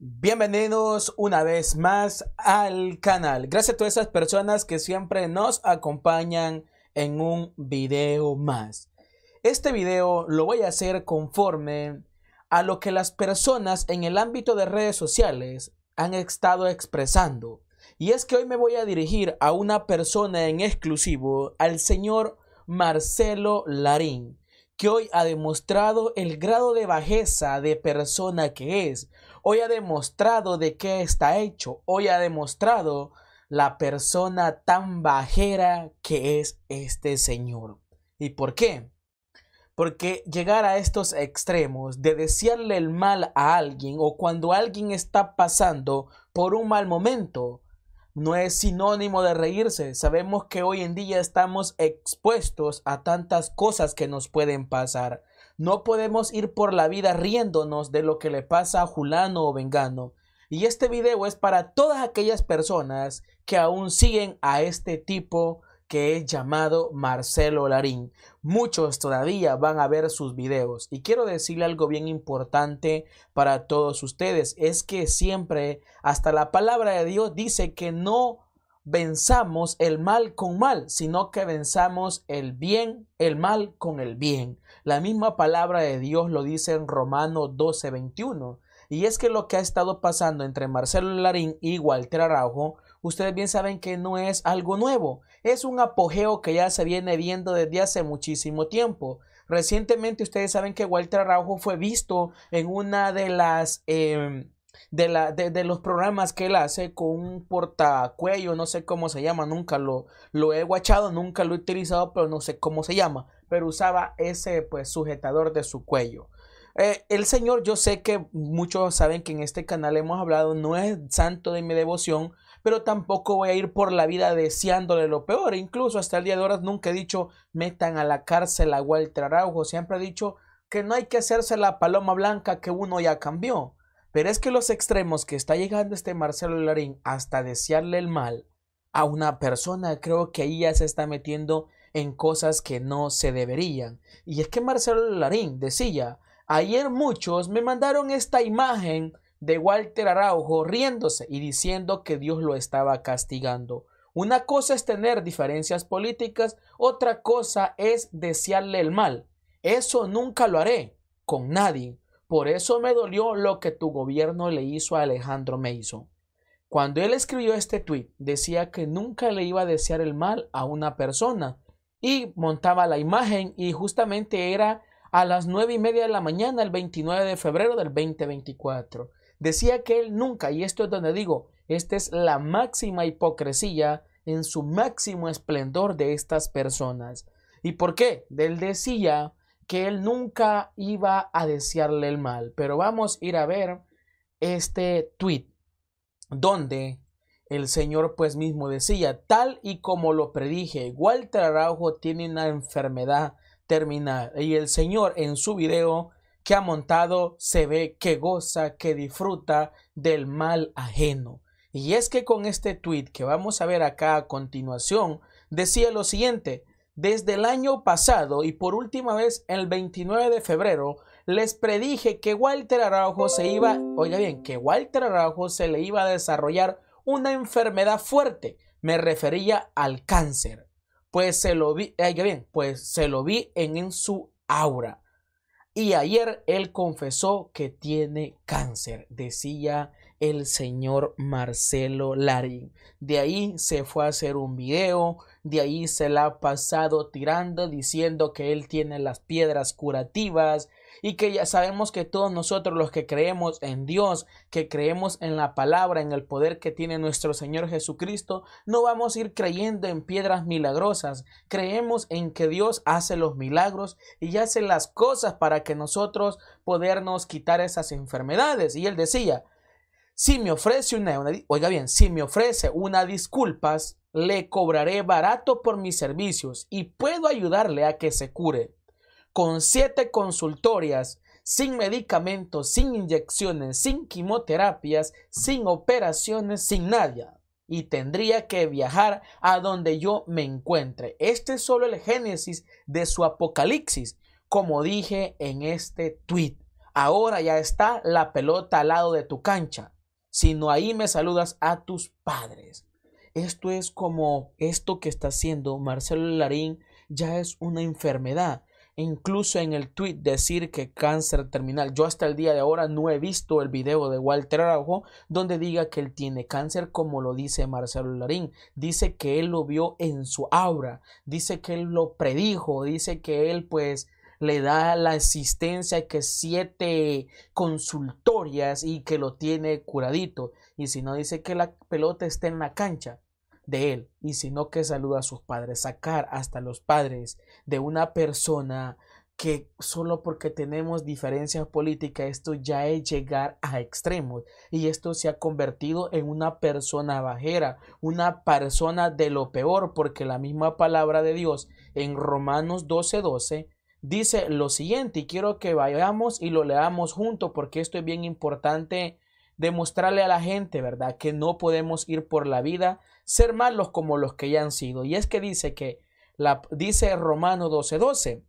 Bienvenidos una vez más al canal. Gracias a todas esas personas que siempre nos acompañan en un video más. Este video lo voy a hacer conforme a lo que las personas en el ámbito de redes sociales han estado expresando. Y es que hoy me voy a dirigir a una persona en exclusivo, al señor Marcelo Larín que hoy ha demostrado el grado de bajeza de persona que es. Hoy ha demostrado de qué está hecho. Hoy ha demostrado la persona tan bajera que es este señor. ¿Y por qué? Porque llegar a estos extremos de desearle el mal a alguien o cuando alguien está pasando por un mal momento, no es sinónimo de reírse. Sabemos que hoy en día estamos expuestos a tantas cosas que nos pueden pasar. No podemos ir por la vida riéndonos de lo que le pasa a Julano o Vengano. Y este video es para todas aquellas personas que aún siguen a este tipo que es llamado Marcelo Larín. Muchos todavía van a ver sus videos y quiero decirle algo bien importante para todos ustedes, es que siempre hasta la palabra de Dios dice que no venzamos el mal con mal, sino que venzamos el bien, el mal con el bien. La misma palabra de Dios lo dice en Romano 12, 21. Y es que lo que ha estado pasando entre Marcelo Larín y Walter Araujo ustedes bien saben que no es algo nuevo, es un apogeo que ya se viene viendo desde hace muchísimo tiempo. Recientemente ustedes saben que Walter Araujo fue visto en una de las... Em, de, los programas que él hace con un portacuello, no sé cómo se llama, nunca lo, lo he guachado, nunca lo he utilizado, pero no sé cómo se llama, pero usaba ese pues sujetador de su cuello. Eh, el Señor, yo sé que muchos saben que en este canal hemos hablado, no es santo de mi devoción, pero tampoco voy a ir por la vida deseándole lo peor. Incluso hasta el día de horas nunca he dicho metan a la cárcel a Walter Araujo. Siempre he dicho que no hay que hacerse la paloma blanca que uno ya cambió. Pero es que los extremos que está llegando este Marcelo Larín hasta desearle el mal a una persona, creo que ahí ya se está metiendo en cosas que no se deberían. Y es que Marcelo Larín decía, ayer muchos me mandaron esta imagen de Walter Araujo riéndose y diciendo que Dios lo estaba castigando. Una cosa es tener diferencias políticas, otra cosa es desearle el mal. Eso nunca lo haré con nadie. Por eso me dolió lo que tu gobierno le hizo a Alejandro Mason. Cuando él escribió este tuit, decía que nunca le iba a desear el mal a una persona y montaba la imagen y justamente era a las nueve y media de la mañana el 29 de febrero del 2024. Decía que él nunca, y esto es donde digo, esta es la máxima hipocresía en su máximo esplendor de estas personas. ¿Y por qué? Él decía que él nunca iba a desearle el mal. Pero vamos a ir a ver este tweet donde el Señor pues mismo decía, tal y como lo predije, Walter Araujo tiene una enfermedad terminal y el Señor en su video que ha montado se ve que goza, que disfruta del mal ajeno. Y es que con este tweet que vamos a ver acá a continuación, decía lo siguiente, desde el año pasado y por última vez el 29 de febrero, les predije que Walter Araujo se iba, oiga bien, que Walter Araujo se le iba a desarrollar una enfermedad fuerte. Me refería al cáncer. Pues se lo vi, oiga bien, pues se lo vi en su aura. Y ayer él confesó que tiene cáncer, decía el señor Marcelo Larín. De ahí se fue a hacer un video, de ahí se la ha pasado tirando diciendo que él tiene las piedras curativas, y que ya sabemos que todos nosotros los que creemos en Dios, que creemos en la palabra, en el poder que tiene nuestro Señor Jesucristo, no vamos a ir creyendo en piedras milagrosas, creemos en que Dios hace los milagros y hace las cosas para que nosotros podernos quitar esas enfermedades. Y él decía, si me ofrece una, oiga bien, si me ofrece una disculpas, le cobraré barato por mis servicios y puedo ayudarle a que se cure con siete consultorias, sin medicamentos, sin inyecciones, sin quimioterapias, sin operaciones, sin nada. Y tendría que viajar a donde yo me encuentre. Este es solo el génesis de su apocalipsis, como dije en este tweet. Ahora ya está la pelota al lado de tu cancha, sino ahí me saludas a tus padres. Esto es como esto que está haciendo Marcelo Larín ya es una enfermedad incluso en el tweet decir que cáncer terminal. Yo hasta el día de ahora no he visto el video de Walter Araujo donde diga que él tiene cáncer como lo dice Marcelo Larín. Dice que él lo vio en su aura, dice que él lo predijo, dice que él pues le da la asistencia que siete consultorias y que lo tiene curadito. Y si no dice que la pelota está en la cancha de él, y sino que saluda a sus padres, sacar hasta los padres de una persona que solo porque tenemos diferencias políticas, esto ya es llegar a extremos. Y esto se ha convertido en una persona bajera, una persona de lo peor, porque la misma palabra de Dios en Romanos 12:12 dice lo siguiente, y quiero que vayamos y lo leamos junto porque esto es bien importante demostrarle a la gente, ¿verdad? Que no podemos ir por la vida, ser malos como los que ya han sido. Y es que dice que, la, dice Romano 12:12, 12,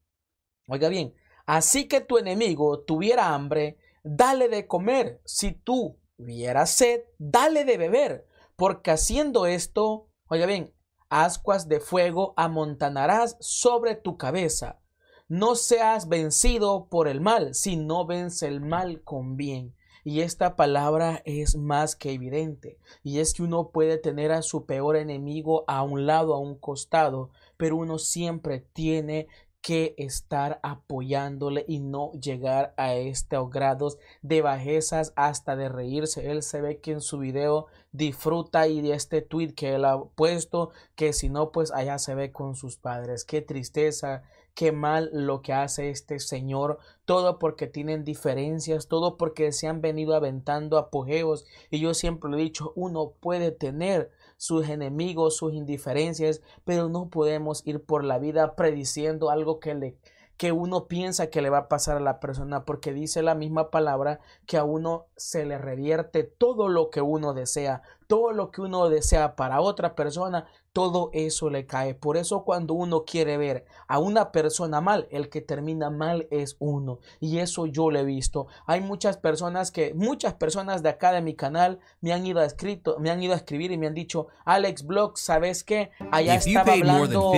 oiga bien, así que tu enemigo tuviera hambre, dale de comer, si tú vieras sed, dale de beber, porque haciendo esto, oiga bien, ascuas de fuego amontanarás sobre tu cabeza. No seas vencido por el mal, sino vence el mal con bien. Y esta palabra es más que evidente, y es que uno puede tener a su peor enemigo a un lado, a un costado, pero uno siempre tiene que estar apoyándole y no llegar a estos grados de bajezas hasta de reírse. Él se ve que en su video disfruta y de este tweet que él ha puesto, que si no, pues allá se ve con sus padres. Qué tristeza, qué mal lo que hace este señor, todo porque tienen diferencias, todo porque se han venido aventando apogeos. Y yo siempre he dicho, uno puede tener sus enemigos, sus indiferencias, pero no podemos ir por la vida prediciendo algo que le que uno piensa que le va a pasar a la persona, porque dice la misma palabra que a uno se le revierte todo lo que uno desea, todo lo que uno desea para otra persona, todo eso le cae. Por eso cuando uno quiere ver a una persona mal, el que termina mal es uno. Y eso yo lo he visto. Hay muchas personas que, muchas personas de acá de mi canal me han ido a, escrito, me han ido a escribir y me han dicho, Alex Block, ¿sabes qué? Allá estaba hablando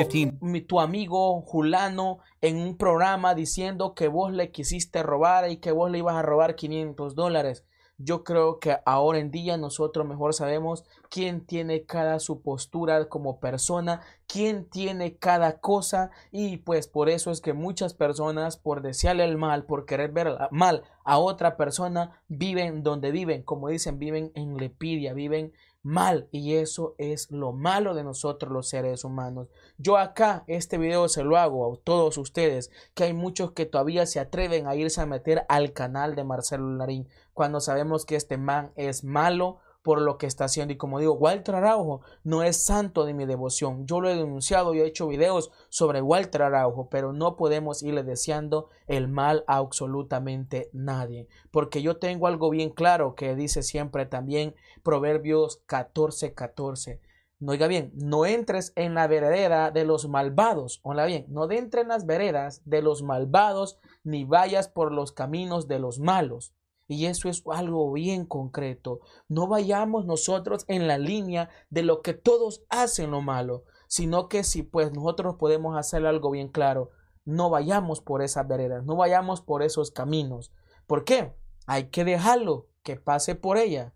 tu amigo Julano en un programa diciendo que vos le quisiste robar y que vos le ibas a robar 500 dólares yo creo que ahora en día nosotros mejor sabemos quién tiene cada su postura como persona, quién tiene cada cosa y pues por eso es que muchas personas por desearle el mal, por querer ver mal a otra persona, viven donde viven, como dicen, viven en lepidia, viven mal y eso es lo malo de nosotros los seres humanos. Yo acá este video se lo hago a todos ustedes, que hay muchos que todavía se atreven a irse a meter al canal de Marcelo Larín cuando sabemos que este man es malo por lo que está haciendo. Y como digo, Walter Araujo no es santo de mi devoción. Yo lo he denunciado, y he hecho videos sobre Walter Araujo, pero no podemos irle deseando el mal a absolutamente nadie. Porque yo tengo algo bien claro que dice siempre también Proverbios 14:14. 14. No oiga bien, no entres en la vereda de los malvados. Oiga bien, no entres en las veredas de los malvados, ni vayas por los caminos de los malos y eso es algo bien concreto. No vayamos nosotros en la línea de lo que todos hacen lo malo, sino que si pues nosotros podemos hacer algo bien claro, no vayamos por esas veredas, no vayamos por esos caminos. ¿Por qué? Hay que dejarlo que pase por ella,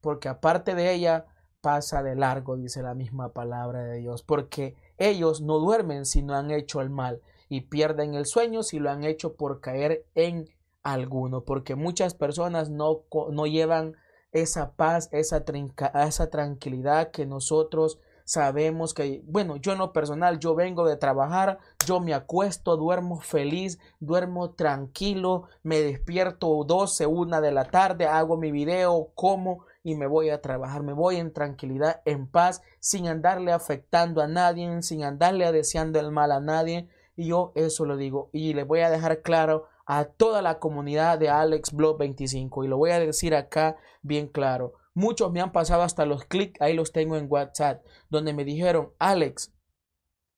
porque aparte de ella pasa de largo, dice la misma palabra de Dios, porque ellos no duermen si no han hecho el mal y pierden el sueño si lo han hecho por caer en alguno, porque muchas personas no, no llevan esa paz, esa, trinca, esa tranquilidad que nosotros sabemos que, bueno, yo no personal, yo vengo de trabajar, yo me acuesto, duermo feliz, duermo tranquilo, me despierto 12, una de la tarde, hago mi video, como y me voy a trabajar, me voy en tranquilidad, en paz, sin andarle afectando a nadie, sin andarle deseando el mal a nadie. Y yo eso lo digo y le voy a dejar claro a toda la comunidad de Alex 25 y lo voy a decir acá bien claro. Muchos me han pasado hasta los clics, ahí los tengo en WhatsApp, donde me dijeron, Alex,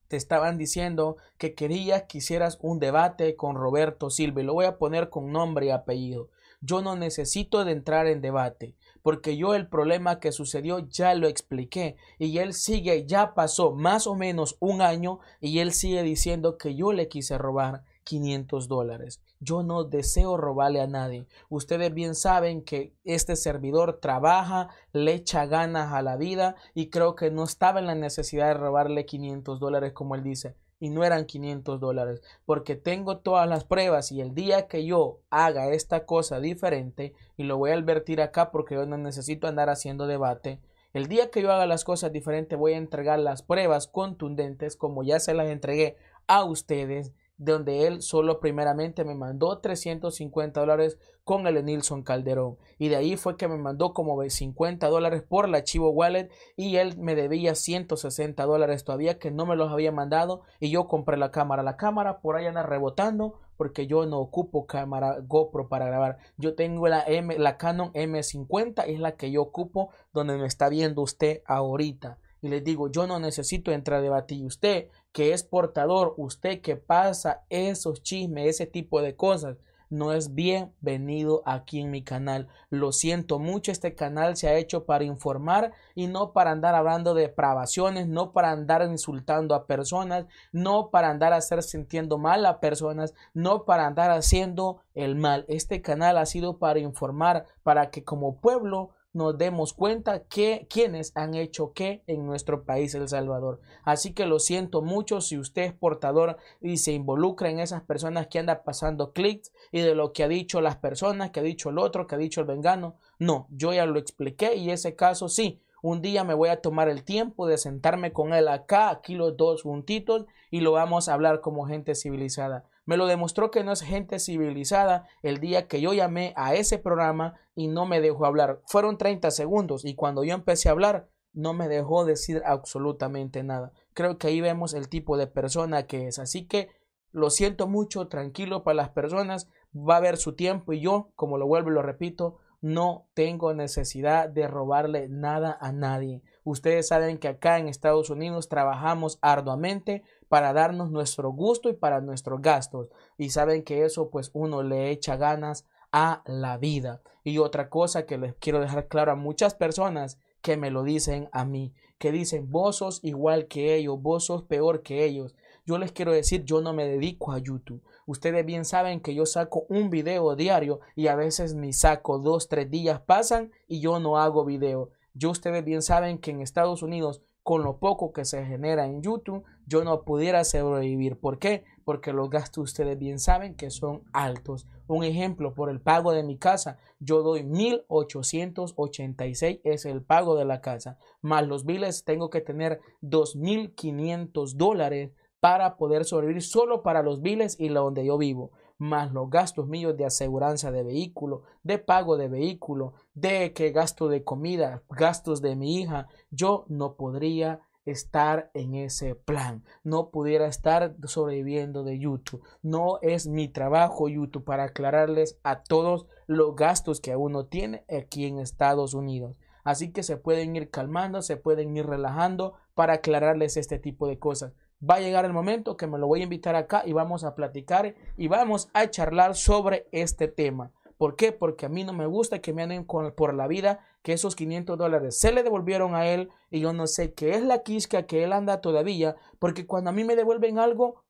te estaban diciendo que querías que hicieras un debate con Roberto Silva lo voy a poner con nombre y apellido. Yo no necesito de entrar en debate porque yo el problema que sucedió ya lo expliqué y él sigue, ya pasó más o menos un año y él sigue diciendo que yo le quise robar 500 dólares. Yo no deseo robarle a nadie. Ustedes bien saben que este servidor trabaja, le echa ganas a la vida y creo que no estaba en la necesidad de robarle 500 dólares como él dice. Y no eran 500 dólares, porque tengo todas las pruebas y el día que yo haga esta cosa diferente, y lo voy a advertir acá porque yo no necesito andar haciendo debate, el día que yo haga las cosas diferentes voy a entregar las pruebas contundentes como ya se las entregué a ustedes donde él solo primeramente me mandó 350 dólares con el Nilson Calderón. Y de ahí fue que me mandó como 50 dólares por el archivo Wallet y él me debía 160 dólares todavía que no me los había mandado y yo compré la cámara. La cámara por ahí anda rebotando porque yo no ocupo cámara GoPro para grabar. Yo tengo la, M, la Canon M50, es la que yo ocupo donde me está viendo usted ahorita y les digo, yo no necesito entrar a debatir. Usted que es portador, usted que pasa esos chismes, ese tipo de cosas, no es bienvenido aquí en mi canal. Lo siento mucho, este canal se ha hecho para informar y no para andar hablando de depravaciones, no para andar insultando a personas, no para andar hacer sintiendo mal a personas, no para andar haciendo el mal. Este canal ha sido para informar, para que como pueblo nos demos cuenta que quienes han hecho qué en nuestro país El Salvador. Así que lo siento mucho si usted es portador y se involucra en esas personas que anda pasando clics y de lo que ha dicho las personas, que ha dicho el otro, que ha dicho el vengano. No, yo ya lo expliqué y ese caso sí. Un día me voy a tomar el tiempo de sentarme con él acá, aquí los dos juntitos, y lo vamos a hablar como gente civilizada. Me lo demostró que no es gente civilizada el día que yo llamé a ese programa y no me dejó hablar. Fueron 30 segundos y cuando yo empecé a hablar no me dejó decir absolutamente nada. Creo que ahí vemos el tipo de persona que es. Así que lo siento mucho, tranquilo para las personas, va a haber su tiempo y yo, como lo vuelvo y lo repito, no tengo necesidad de robarle nada a nadie. Ustedes saben que acá en Estados Unidos trabajamos arduamente para darnos nuestro gusto y para nuestros gastos. Y saben que eso pues uno le echa ganas a la vida. Y otra cosa que les quiero dejar claro a muchas personas que me lo dicen a mí, que dicen vos sos igual que ellos, vos sos peor que ellos. Yo les quiero decir, yo no me dedico a YouTube. Ustedes bien saben que yo saco un video diario y a veces ni saco, dos, tres días pasan y yo no hago video. Yo ustedes bien saben que en Estados Unidos con lo poco que se genera en YouTube, yo no pudiera sobrevivir. ¿Por qué? Porque los gastos ustedes bien saben que son altos. Un ejemplo, por el pago de mi casa, yo doy 1.886, es el pago de la casa. Más los biles, tengo que tener 2.500 dólares para poder sobrevivir solo para los biles y la donde yo vivo más los gastos míos de aseguranza de vehículo, de pago de vehículo, de que gasto de comida, gastos de mi hija, yo no podría estar en ese plan, no pudiera estar sobreviviendo de YouTube. No es mi trabajo YouTube para aclararles a todos los gastos que uno tiene aquí en Estados Unidos. Así que se pueden ir calmando, se pueden ir relajando para aclararles este tipo de cosas va a llegar el momento que me lo voy a invitar acá y vamos a platicar y vamos a charlar sobre este tema. ¿Por qué? Porque a mí no me gusta que me anden por la vida que esos 500 dólares se le devolvieron a él y yo no sé qué es la quisca que él anda todavía, porque cuando a mí me devuelven algo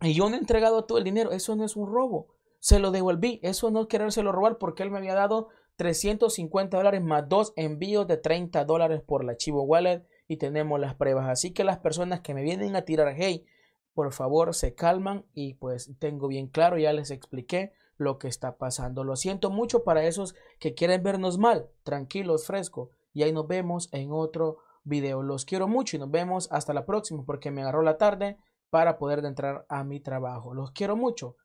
y yo no he entregado todo el dinero, eso no es un robo, se lo devolví, eso no es querérselo robar porque él me había dado 350 dólares más dos envíos de 30 dólares por la Chivo Wallet y tenemos las pruebas. Así que las personas que me vienen a tirar hey, por favor se calman y pues tengo bien claro, ya les expliqué lo que está pasando. Lo siento mucho para esos que quieren vernos mal, tranquilos, fresco. Y ahí nos vemos en otro video. Los quiero mucho y nos vemos hasta la próxima porque me agarró la tarde para poder entrar a mi trabajo. Los quiero mucho.